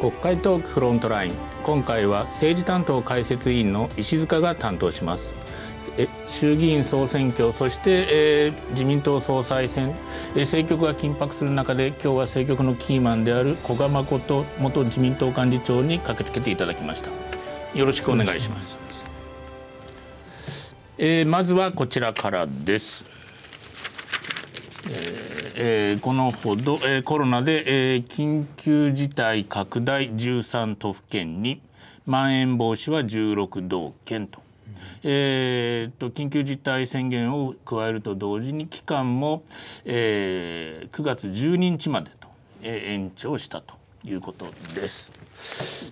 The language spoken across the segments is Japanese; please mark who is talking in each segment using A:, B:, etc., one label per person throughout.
A: 国会トークフロントライン今回は政治担当解説委員の石塚が担当します衆議院総選挙そして、えー、自民党総裁選、えー、政局が緊迫する中で今日は政局のキーマンである古賀誠元自民党幹事長に駆けつけていただきましたよろしくお願いします、えー、まずはこちらからです、えーえー、このほど、えー、コロナで、えー、緊急事態拡大13都府県にまん延防止は16道県と。えーと、と緊急事態宣言を加えると同時に期間も、えー、9月12日までと、えー、延長したということです。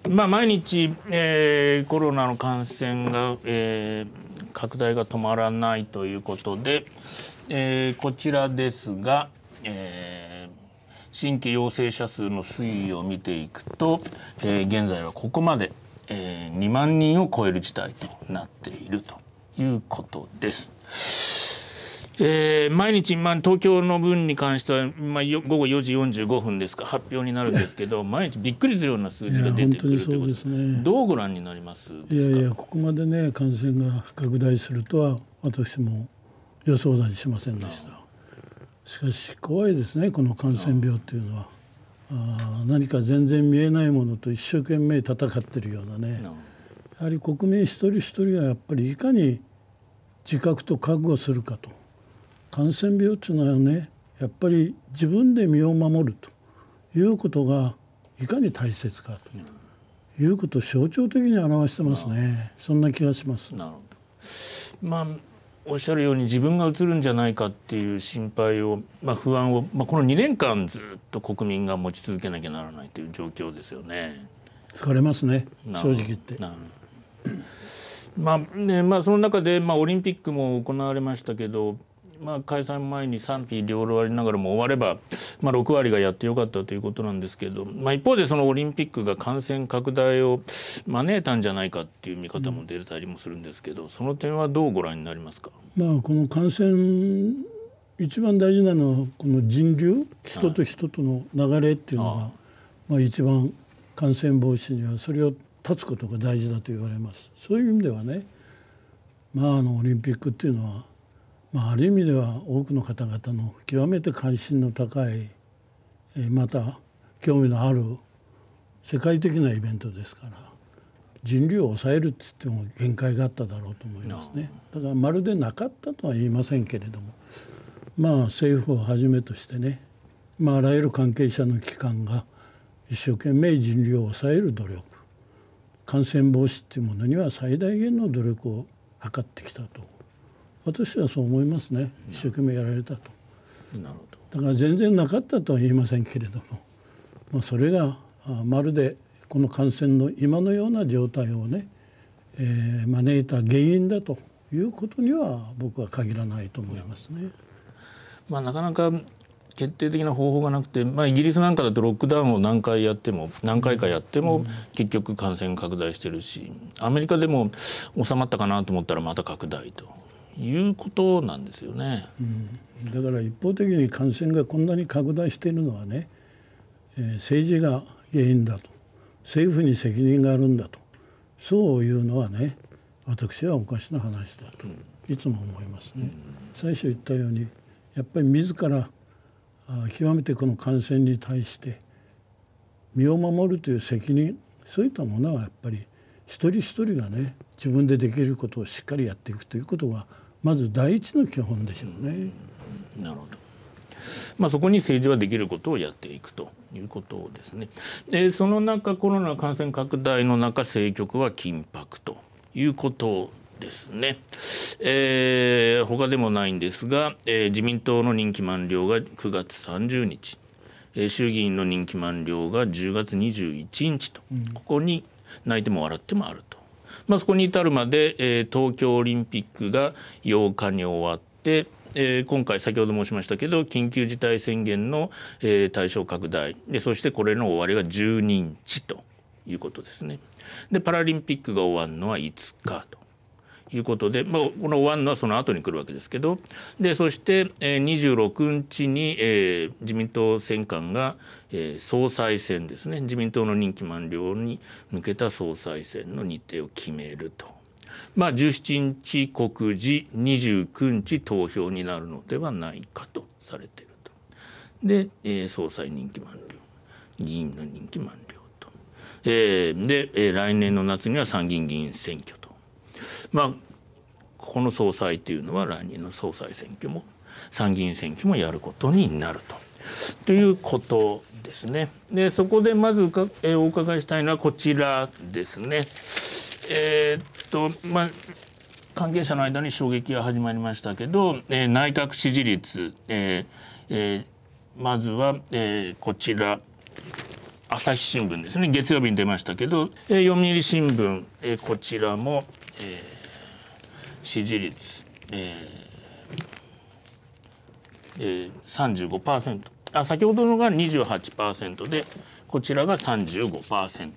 A: まあ、毎日、えー、コロナの感染が、えー、拡大が止まらないということで、えー、こちらですが、えー新規陽性者数の推移を見ていくと、えー、現在はここまで、えー、2万人を超える事態となっているということです。えー、毎日、まあ、東京の分に関しては、まあ、午後4時45分ですか発表になるんですけど 毎日びっくりするような数字が出てくるということですねどうご覧になります
B: いやいやここまでね感染が拡大するとは私も予想だにしませんでした。しかし怖いですねこの感染病っていうのは。あ何か全然見えないものと一生懸命戦ってるようなね、やはり国民一人一人がやっぱりいかに自覚と覚悟するかと感染病っていうのはねやっぱり自分で身を守るということがいかに大切かということを象徴的に表してますね、そんな気がします。まあ
A: おっしゃるように自分が映るんじゃないかっていう心配を、まあ、不安を、まあ、この2年間ずっと国民が持ち続けなきゃならないという状況ですよね。
B: 疲れますね正直言って。
A: まあねまあ、その中で、まあ、オリンピックも行われましたけどまあ、解散前に賛否両論ありながらも終われば、まあ、6割がやってよかったということなんですけど、まあ、一方でそのオリンピックが感染拡大を招いたんじゃないかっていう見方も出たりもするんですけど、その点はどうご覧になりますか、
B: まあ、この感染一番大事なのはこの人流人と人との流れっていうのが、はい、まあ、一番感染防止にはそれを断つことが大事だと言われます。そういう意味ではね、まあ、あのオリンピックっていうのはまあ、ある意味では多くの方々の極めて関心の高いまた興味のある世界的なイベントですから人流を抑えるって言っても限界があっただろうと思いますねだからまるでなかったとは言いませんけれどもまあ政府をはじめとしてね、まあ、あらゆる関係者の機関が一生懸命人流を抑える努力感染防止っていうものには最大限の努力を図ってきたと私はそう思いますね一生懸命やられたとなるほどだから全然なかったとは言いませんけれども、まあ、それがまるでこの感染の今のような状態をね、えー、招いた原因だということには僕は限らないと思いますね。
A: まあ、なかなか決定的な方法がなくて、まあ、イギリスなんかだとロックダウンを何回やっても何回かやっても結局感染拡大してるしアメリカでも収まったかなと思ったらまた拡大と
B: いうことなんですよね、うん、だから一方的に感染がこんなに拡大しているのはね、えー、政治が原因だと政府に責任があるんだとそういうのはね私はおかしな話だと、いつも思いますね。最初言ったようにやっぱり自ら極めてこの感染に対して身を守るという責任そういったものはやっぱり一人一人がね自分でできることをしっかりやっていくということがまず第一の基本でしょうね。うん、なるほどまあ、そこ
A: に政治はできることをやっていくということですね。
B: でその中コロナ感染
A: 拡大の中政局は緊迫ということですね、えー、他でもないんですが、えー、自民党の任期満了が9月30日、えー、衆議院の任期満了が10月21日と、ここに泣いても笑ってもあるまあ、そこに至るまで、えー、東京オリンピックが8日に終わって、えー、今回先ほど申しましたけど緊急事態宣言の、えー、対象拡大でそしてこれの終わりが12日ということですね。でパラリンピックが終わるのは5日と。いうことで、まあ、この1のその後に来るわけですけどでそして26日に、えー、自民党選管が、えー、総裁選ですね自民党の任期満了に向けた総裁選の日程を決めると。まあ、17日告示29日投票になるのではないかとされていると。で、えー、総裁任期満了議員の任期満了と。えー、で、えー、来年の夏には参議院議員選挙まあここの総裁っていうのは来年の総裁選挙も参議院選挙もやることになると。ということですね。でそこでまずか、えお伺いしたいのはこちらですね。えー、っとまあ関係者の間に衝撃が始まりましたけど、えー、内閣支持率、ええー、まずは、えこちら朝日新聞ですね月曜日に出ましたけど、え読売新聞、えこちらも、えー、支持率、えーえー、35%あ先ほどのが28%でこちらが35%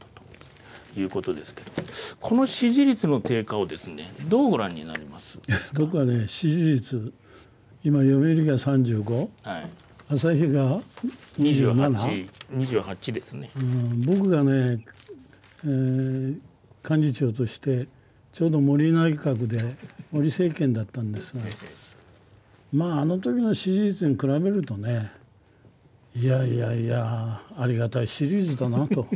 A: ということですけどこの支持率の低下をですねどうご覧になります
B: 僕はね支持率今読売が35、はい、朝日が2828
A: 28ですね、
B: うん、僕がね、えー、幹事長としてちょうど森内閣で森政権だったんですがまああの時の支持率に比べるとねいやいやいやありがたいシリーズだなと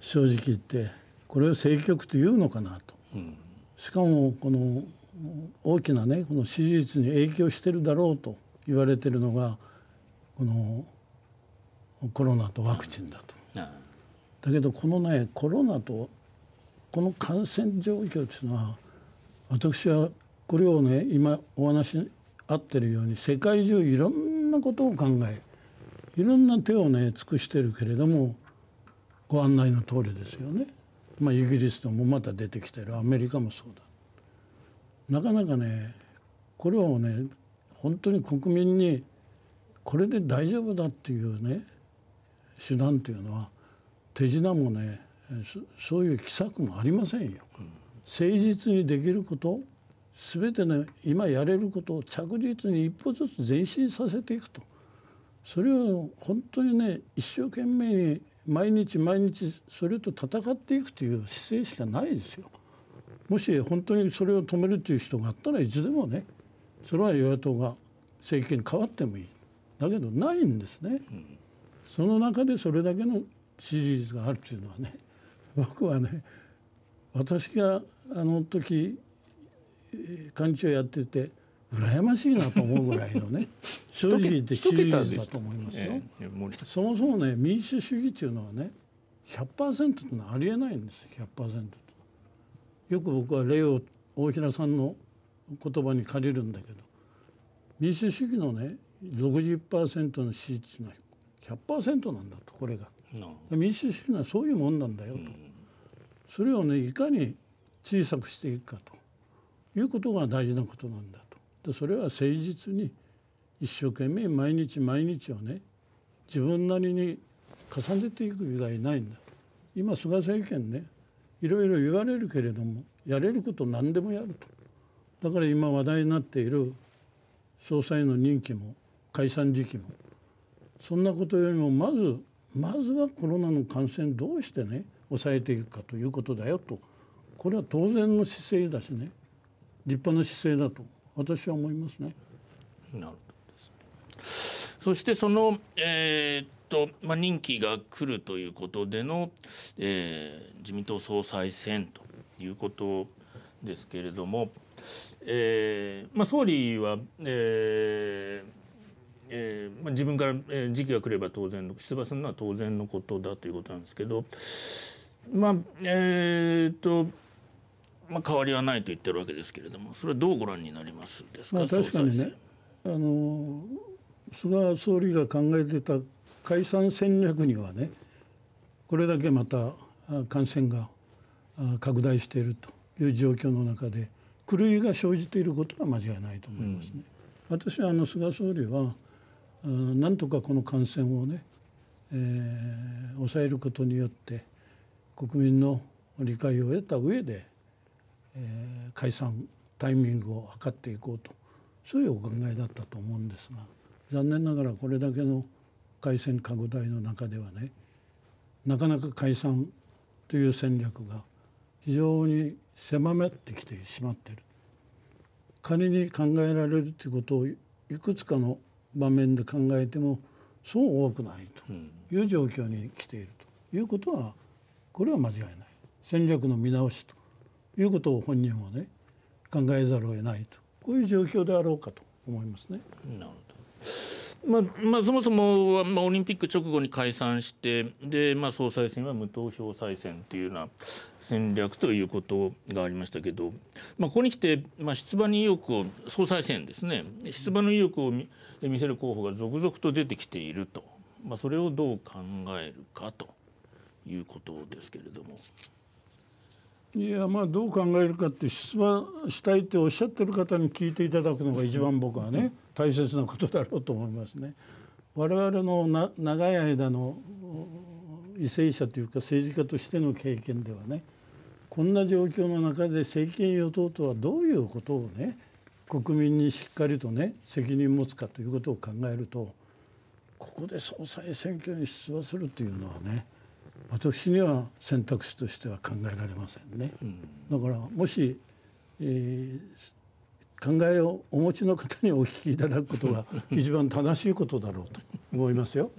B: 正直言ってこれを政局というのかなと、うん、しかもこの大きなねこの支持率に影響してるだろうと言われてるのがこのコロナとワクチンだと。うんうん、だけどこのねコロナとこの感染状況というのは私はこれをね今お話あってるように世界中いろんなことを考えいろんな手をね尽くしてるけれどもご案内の通りですよね。まあ、イギリスともまた出てきてるアメリカもそうだ。なかなかねこれをね本当に国民にこれで大丈夫だっていうね手段というのは手品もねそういう奇策もありませんよ。誠実にできること全ての今やれることを着実に一歩ずつ前進させていくとそれを本当にね一生懸命に毎日毎日それと戦っていくという姿勢しかないですよ。もし本当にそれを止めるという人があったらいつでもねそれは与野党が政権変わってもいいだけどないんですね。その中でそれだけの支持率があるというのはね 僕はね私があの時幹事長やってて羨ましいなと思うぐらいのね 正直言って主義だと思いますよ、えー、そもそもね民主主義というのはね100%ってのはありえないんです100%よく僕は例を大平さんの言葉に借りるんだけど民主主義のね60%の支持率ていうのは100%なんだとこれが民主主義はそういうもんなんだよと。うんそれをねいかに小さくしていくかということが大事なことなんだと。でそれは誠実に一生懸命毎日毎日をね自分なりに重ねていく以外ないんだ今菅政権ねいろいろ言われるけれどもやれること何でもやるとだから今話題になっている総裁の任期も解散時期もそんなことよりもまずまずはコロナの感染どうしてね抑えていくかということだよとこれは当然の姿勢だしね立派な姿勢だと私は思いますね。なるほどですそしてその、
A: えー、っとまあ、任期が来るということでの、えー、自民党総裁選ということですけれども、えーまあ、総理は、えー、えーまあ、自分から、えー、時期が来れば当然の出馬するのは当然のことだということなんですけど、まあ
B: えー、っと
A: まあ、変わりはないと言ってるわけですけれどもそれはどうご覧になりますですか、まあ、確かにね
B: あの菅総理が考えてた解散戦略にはねこれだけまた感染が拡大しているという状況の中で狂いが生じていることは間違いないと思いますね。うん、私はあの菅総理はなんとかこの感染をね、えー、抑えることによって国民の理解を得た上で、えー、解散タイミングを図っていこうとそういうお考えだったと思うんですが残念ながらこれだけの回線拡大の中ではねなかなか解散という戦略が非常に狭まってきてしまっている仮に考えられるということをいくつかの場面で考えてもそう多くないという状況に来ているということはこれは間違いない戦略の見直しということを本人もね考えざるを得ないとこういう状況であろうかと思いますね。なるほどまあまあ、そもそも、
A: は、まあ、オリンピック直後に解散してで、まあ、総裁選は無投票再選というような戦略ということがありましたけど、まあ、ここにきて、まあ、出馬に意欲を総裁選ですね出馬の意欲を見せる候補が続々と出てきていると、まあ、それをどう考えるかと。いうことですけれども。
B: いやまあどう考えるかって出馬したいっておっしゃってる方に聞いていただくのが一番僕はね大切なことだろうと思いますね。我々のな長い間の為政者というか政治家としての経験ではねこんな状況の中で政権与党とはどういうことをね国民にしっかりとね責任持つかということを考えるとここで総裁選挙に出馬するというのはね私には選択肢としては考えられませんね。だからもし、えー、考えをお持ちの方にお聞きいただくことが 一番正しいことだろうと思いますよ。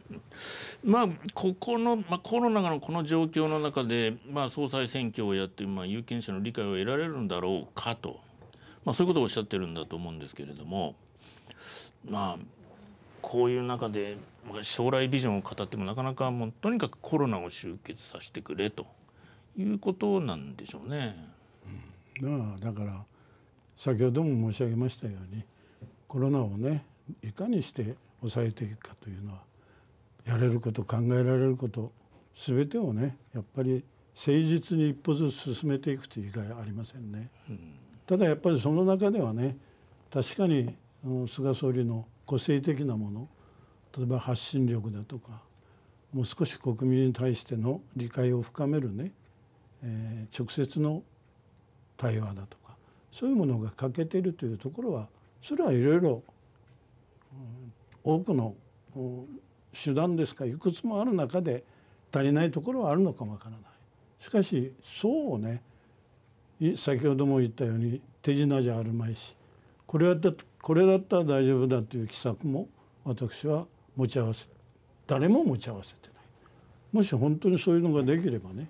A: まあここの、まあ、コロナのこの状況の中で、まあ、総裁選挙をやって、まあ、有権者の理解を得られるんだろうかと、まあ、そういうことをおっしゃってるんだと思うんですけれどもまあこういう中で将来ビジョンを語ってもなかなかもうとにかくコロナを終結させてくれということなんで
B: しょうね。うん、まあだから先ほども申し上げましたようにコロナをねいかにして抑えていくかというのはやれること考えられること全てをねやっぱり誠実に一歩ずつ進めていくという以外ありませんね。うん、ただやっぱりその中ではね確かに菅総理の個性的なもの例えば発信力だとかもう少し国民に対しての理解を深めるね、えー、直接の対話だとかそういうものが欠けているというところはそれはいろいろ多くの手段ですかいくつもある中で足りないところはあるのかもわからない。しかしそうね先ほども言ったように手品じゃあるまいしこれだったら大丈夫だという奇策も私は持ち合わせ誰も持ち合わせてないもし本当にそういうのができればね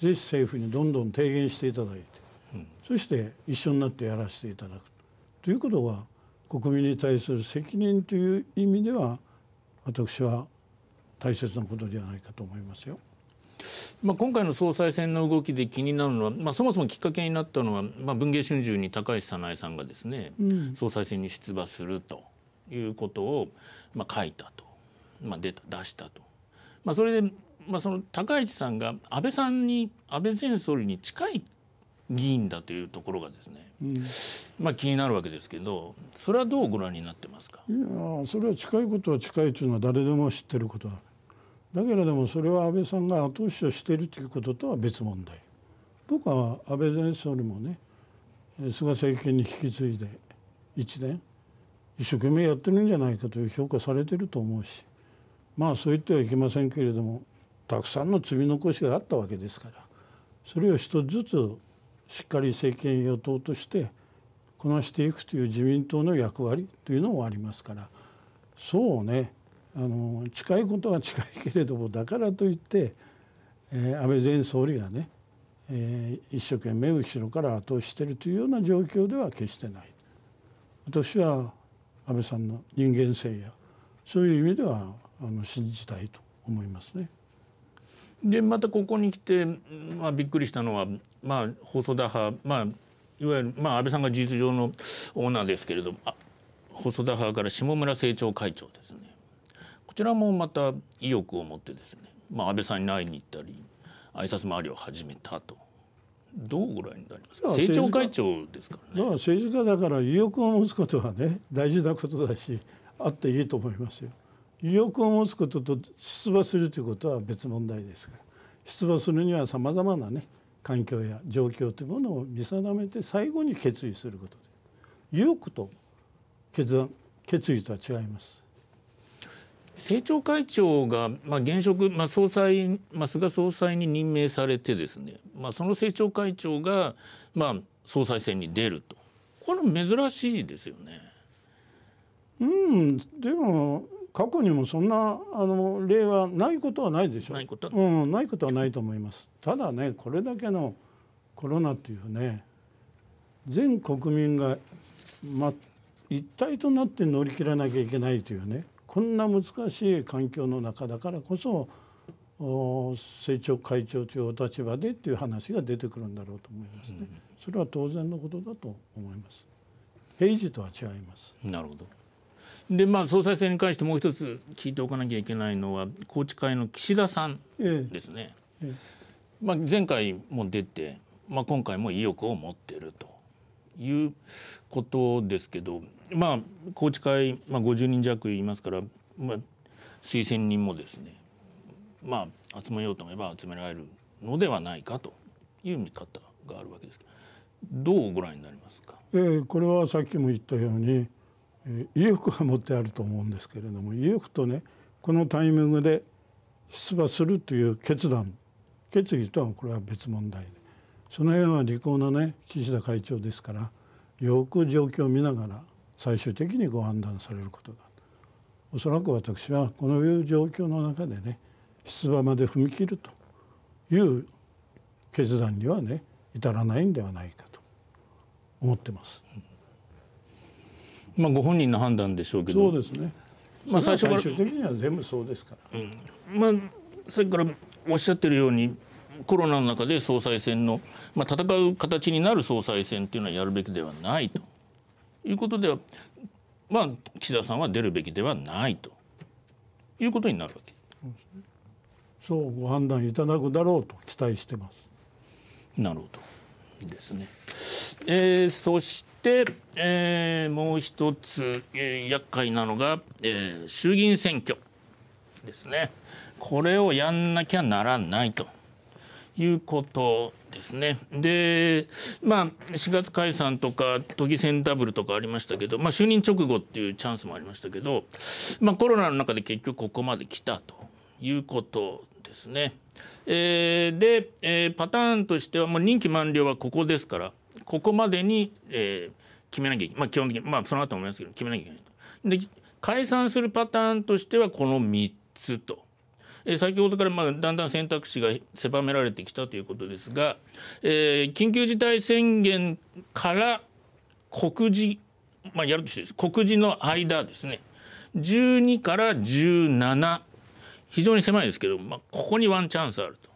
B: ぜひ政府にどんどん提言していただいて、うん、そして一緒になってやらせていただくということは国民に対する責任という意味では私は大切なことではないかと思いますよ。
A: まあ、今回の総裁選の動きで気になるのは、まあ、そもそもきっかけになったのは、まあ、文藝春秋に高橋早苗さんがですね、うん、総裁選に出馬すると。いうことを、まあ、書いたと、まあ、出た出したと。まあ、それで、まあ、その高市さんが安倍さんに安倍前総理に近い議員だというところがですね、うん、まあ気になるわけですけどそれはどうご覧になってます
B: かいやそれは近いことは近いというのは誰でも知ってることだだけれどもそれは安倍さんが後押しをしているということとは別問題僕は安倍前総理もね菅政権に引き継いで1年一生懸命やってるんじゃないかという評価されてると思うしまあそう言ってはいけませんけれどもたくさんの積み残しがあったわけですからそれを一つずつしっかり政権与党としてこなしていくという自民党の役割というのもありますからそうねあの近いことは近いけれどもだからといって、えー、安倍前総理がね、えー、一生懸命後ろから後押ししているというような状況では決してない。私は安倍さんの人間性やそういう意味ではあの信じたいと思いますね。
A: でまたここに来て、まあ、びっくりしたのは、まあ、細田派、まあ、いわゆる、まあ、安倍さんが事実上のオーナーですけれど細田派から下村政調会長ですねこちらもまた意欲を持ってですね、まあ、安倍さんに会いに行ったり挨拶回りを始めたとどうぐらいになりますか政調会長ですか
B: らねだから政治家だから意欲を持つことはね大事なことだしあっていいと思いますよ意欲を持つことと出馬するということは別問題ですから出馬するにはさまざまなね環境や状況というものを見定めて最後に決意することで意欲と決断決意とは違います政調会
A: 長が、まあ、現職、まあ、総裁、まあ、菅総裁に任命されてですね、まあ、その政調会長が、まあ、総裁選に出るとこれ珍しいですよね。
B: うんでも過去にもそんなあの例はないことはないでしょう。ないことは、うん、ないことはないと思います。ただねこれだけのコロナっていうね全国民が、ま、一体となって乗り切らなきゃいけないというねこんな難しい環境の中だからこそ政調会長というお立場でという話が出てくるんだろうと思いますね。それは当然のことだと思います。平時とは違います。なるほど。
A: でまあ総裁選に関してもう一つ聞いておかなきゃいけないのは宏池会の岸田さんですね。ええええ、まあ前回も出て、まあ今回も意欲を持っていると。いうことですけどまあ宏池会、まあ、50人弱いますから、まあ、推薦人もですねまあ集めようと思えば集められるのではないかという見方があるわけですどうご覧になりますか、
B: えー、これはさっきも言ったように、えー、意欲は持ってあると思うんですけれども意欲とねこのタイミングで出馬するという決断決議とはこれは別問題でその辺は利口なね岸田会長ですからよく状況を見ながら最終的にご判断されることだおそらく私はこのいう状況の中でね出馬まで踏み切るという決断にはね至らないんではないかと思ってます。
A: まあご本人の判断でしょうけど。そうです
B: ね。まあ最終
A: 的には全部そうですから。まあさっきからおっしゃってるようにコロナの中で総裁選の、まあ、戦う形になる総裁選というのはやるべきではないということでは、まあ、岸田さんは出るべきではないということにな
B: るわけそうご判断いただくだろうと期待してます。なるほどですね。えー、そして、え
A: ー、もう一つ、えー、厄介なのが、えー、衆議院選挙ですね。これをやんなきゃならないと。いうことですね。でまあ4月解散とか都議選ダブルとかありましたけど、まあ、就任直後っていうチャンスもありましたけど、まあ、コロナの中で結局ここまで来たということですね。えー、で、えー、パターンとしてはもう任期満了はここですからここまでに、えー、決めなきゃいけない、まあ、基本的に、まあ、その後も思いますけど決めなきゃいけないと。で解散するパターンとしてはこの3つと。えー、先ほどからまあだんだん選択肢が狭められてきたということですが、えー、緊急事態宣言から告示、まあ、やるとして告示の間ですね12から17非常に狭いですけど、まあ、ここにワンチャンスあると。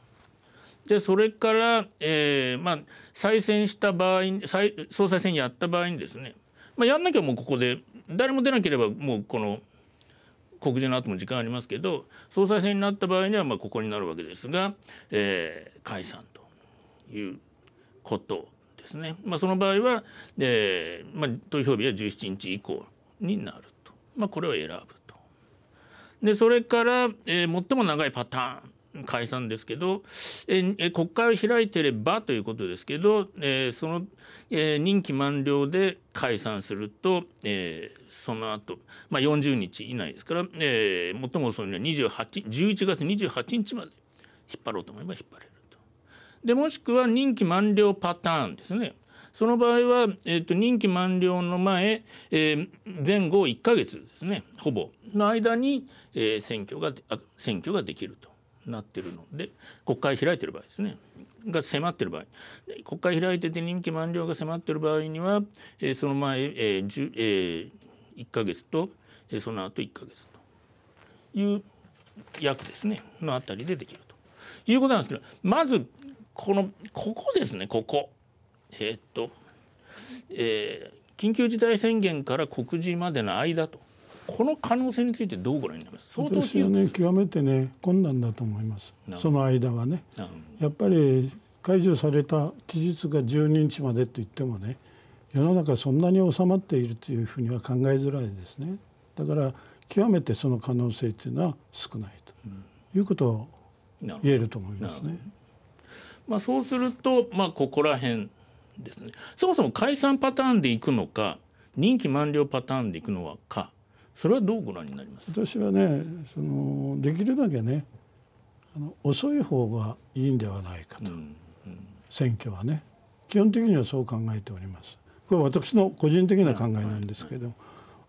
A: でそれから、えーまあ、再選した場合再総裁選やった場合にですね、まあ、やんなきゃもうここで誰も出なければもうこの告示の後も時間ありますけど総裁選になった場合にはまあここになるわけですが、えー、解散ということですね。まあ、その場合は、えーまあ、投票日は17日以降になると、まあ、これを選ぶと。でそれから、えー、最も長いパターン解散ですけど、え国会を開いてればということですけど、えその、え任期満了で解散すると、えその後、まあ40日以内ですから、えー、最も遅いのは11月28日まで引っ張ろうと思えば引っ張れると。でもしくは任期満了パターンですね。その場合は、えーと、任期満了の前、えー、前後1か月ですねほぼの間に、えー、選挙が選挙ができると。なってるので国会開いてる場合ですねが迫ってる場合国会開いてて任期満了が迫ってる場合には、えー、その前、えーえー、1か月と、えー、その後1か月という役ですねのあたりでできるということなんですけどまずこのここですねここ。えー、っと、えー、緊急事態宣言から告示までの間とこの可能性についてどうご覧になります相当ですよね
B: 極めてね困難だと思いますその間はねやっぱり解除された期日が12日までと言ってもね世の中そんなに収まっているというふうには考えづらいですねだから極めてその可能性というのは少ないということを言えると思いますね。
A: まあ、そうすると、まあ、ここら辺ですねそもそも解散パターンでいくのか任期満了パターンでいくのかそれはどうご覧になり
B: ます私はねそのできるだけねあの遅い方がいいんではないかと、うんうん、選挙はね基本的にはそう考えておりますこれは私の個人的な考えなんですけど、はいは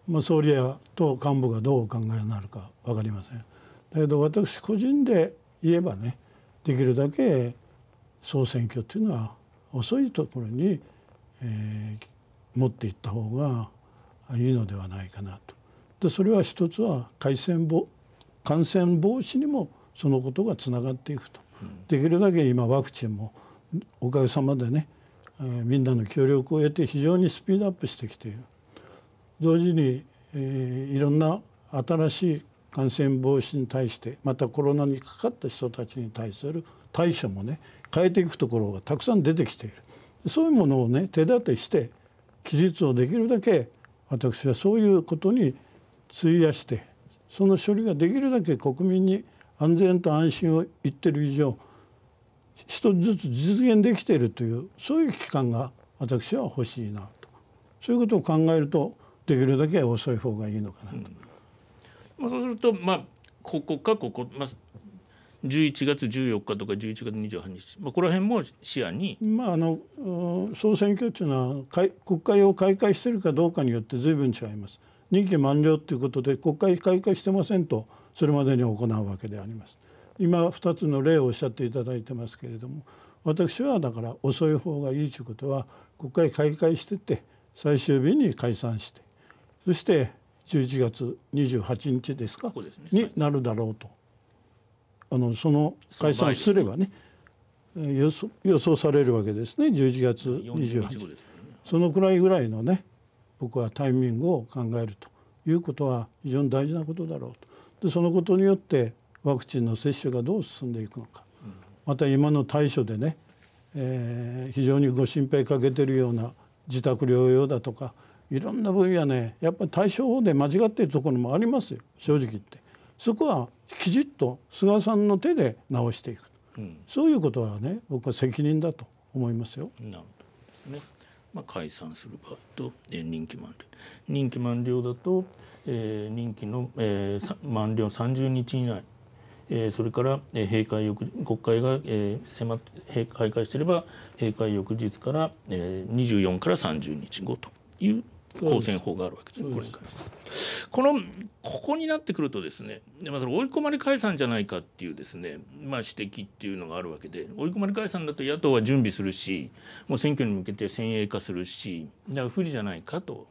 B: い、まあ、総理やと幹部がどうお考えになるか分かりませんだけど私個人で言えばねできるだけ総選挙っていうのは遅いところに、えー、持っていった方がいいのではないかなとでそれは一つは感染防感染防止にもそのことがつながっていくと、うん、できるだけ今ワクチンもおかげさまでね、えー、みんなの協力を得て非常にスピードアップしてきている同時に、えー、いろんな新しい感染防止に対してまたコロナにかかった人たちに対する対処もね変えていくところがたくさん出てきているそういうものをね手立てして期日をできるだけ私はそういうことに費やしてその処理ができるだけ国民に安全と安心を言ってる以上一つずつ実現できているというそういう期間が私は欲しいなとそういうことを考えるとできるだけ遅い方がいいのかなと。うん、
A: まあ、そうすると、まあ、ここかここ、まあ、11月14日とか11月28日、
B: まあ、この辺も視野に、まあ、あの総選挙というのは国会を開会しているかどうかによって随分違います。任期満了ということで国会開会してませんとそれまでに行うわけであります。今2つの例をおっしゃっていただいてますけれども私はだから遅い方がいいということは国会開会してて最終日に解散してそして11月28日ですかここです、ね、になるだろうとあのその解散すればね予想されるわけですね11月28日、ね、そのくらいぐらいのね僕はタイミングを考えるということは非常に大事なことだろうとでそのことによってワクチンの接種がどう進んでいくのかまた今の対処でね、えー、非常にご心配かけてるような自宅療養だとかいろんな分野ねやっぱり対処法で間違っているところもありますよ正直言ってそこはきちっと菅さんの手で直していく、うん、そういうことはね僕は責任だと思いますよ。
A: なるほどですねまあ、解散する場合と、えー、任期満了任期満了だと、えー、任期の、えー、満了30日以内、えー、それから、えー、閉会翌国会が、えー、迫って閉会していれば閉会翌日から、えー、24から30日後という公選法があるわけですねこのここになってくるとですね、まあ、追い込まれ解散じゃないかっていうですね、まあ、指摘っていうのがあるわけで追い込まれ解散だと野党は準備するしもう選挙に向けて先鋭化するしだから不利じゃないかと。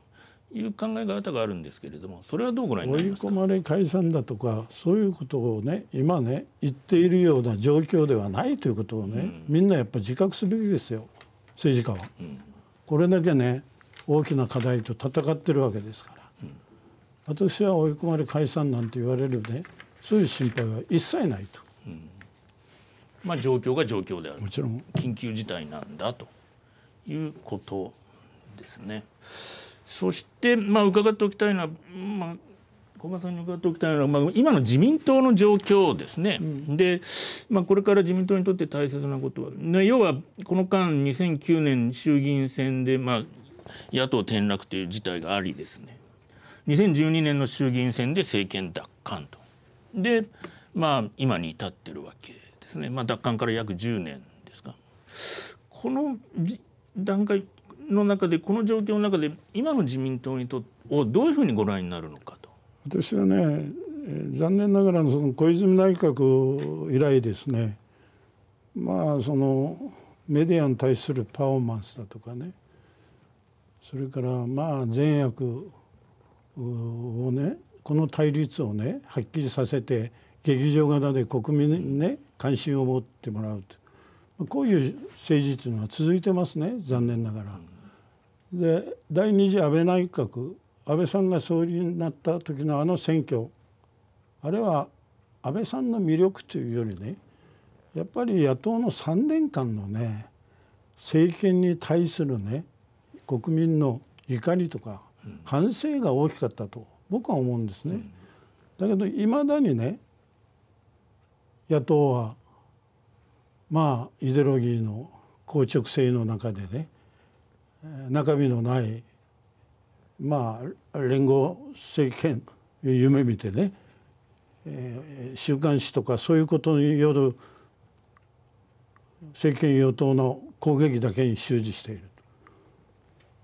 A: いう考え方があるんですけれども、それはどうご覧になりま
B: すか。追い込まれ解散だとか、そういうことをね、今ね、言っているような状況ではないということをね、うん、みんなやっぱ自覚すべきですよ。政治家は、うん、これだけね、大きな課題と戦ってるわけですから、うん、私は追い込まれ解散なんて言われるねそういう心配は一切ないと。
A: うん、まあ、状況が状況であるもちろん緊急事態なんだということですね。そして、まあ、伺っておきたいのは、まあ、小川さんに伺っておきたいのは、まあ、今の自民党の状況ですね、うん、で、まあ、これから自民党にとって大切なことは、ね、要はこの間2009年衆議院選で、まあ、野党転落という事態がありですね2012年の衆議院選で政権奪還とでまあ今に至ってるわけですね、まあ、奪還から約10年ですかこの段階の中でこの状況の中で今の自民党にとをどういうふうにご覧になるのかと。
B: 私はね残念ながらその小泉内閣以来ですねまあそのメディアに対するパフォーマンスだとかねそれからまあ善悪をねこの対立をねはっきりさせて劇場型で国民にね関心を持ってもらうとこういう政治というのは続いてますね残念ながら。で第2次安倍内閣安倍さんが総理になった時のあの選挙あれは安倍さんの魅力というよりねやっぱり野党の3年間のね政権に対するね国民の怒りとか反省が大きかったと僕は思うんですね。だけどいまだにね野党はまあイデオロギーの硬直性の中でね中身のないまあ連合政権夢見てね、えー、週刊誌とかそういうことによる政権与党の攻撃だけに終始している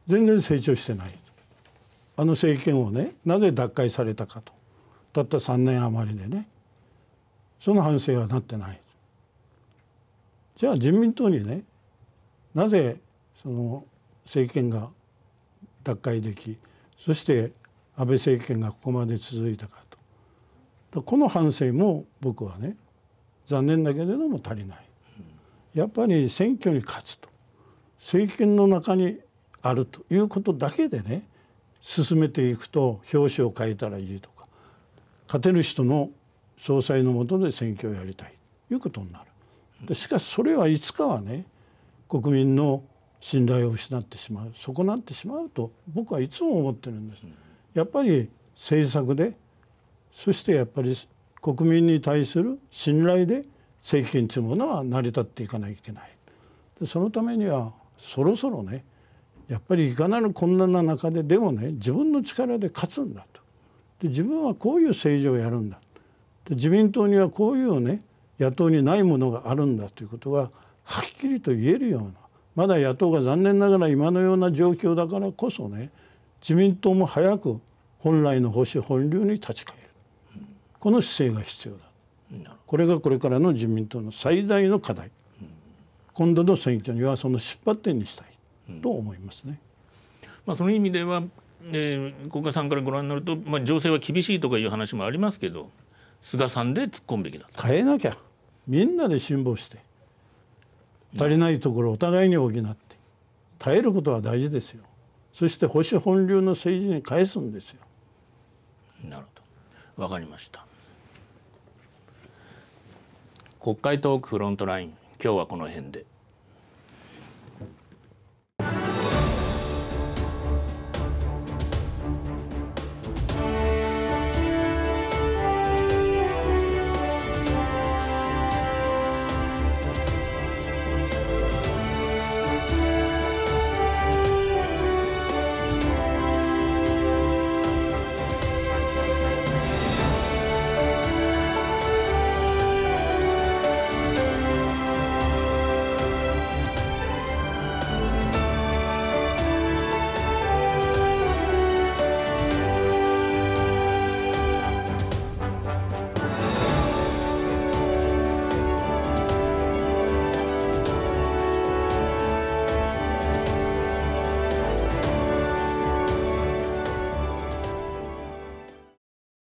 B: 全然成長してないあの政権をねなぜ脱会されたかとたった3年余りでねその反省はなってないじゃあ自民党にねなぜその政権が脱会できそして安倍政権がここまで続いたかとこの反省も僕はね残念だけれども足りないやっぱり選挙に勝つと政権の中にあるということだけでね進めていくと表紙を変えたらいいとか勝てる人の総裁のもとで選挙をやりたいということになる。でしかしそれはいつかはね国民の信頼を失ってしまう損なってしまうと僕はいつも思ってるんです。やっぱり政策でそしてやっぱり国民に対する信頼で政権というものは成り立っていかなきゃいけない。でそのためにはそろそろねやっぱりいかなる困難な中ででもね自分の力で勝つんだとで自分はこういう政治をやるんだで自民党にはこういうね野党にないものがあるんだということがはっきりと言えるようなまだ野党が残念ながら今のような状況だからこそね自民党も早く本来の保守本流に立ち返るこの姿勢が必要だこれがこれからの自民党の最大の課題今度の選挙にはその出発点にしたい。と思いますね。
A: うん、まあ、その意味では、えー、国家さんからご覧になると、まあ、情勢は厳しいとかいう話もありますけど菅さんで突っ込む
B: べきだ変えなきゃみんなで辛抱して足りないところお互いに補って耐えることは大事ですよそして保守本流の政治に返すんですよ。
A: なるほどわかりました国会トークフロントライン今日はこの辺
B: で。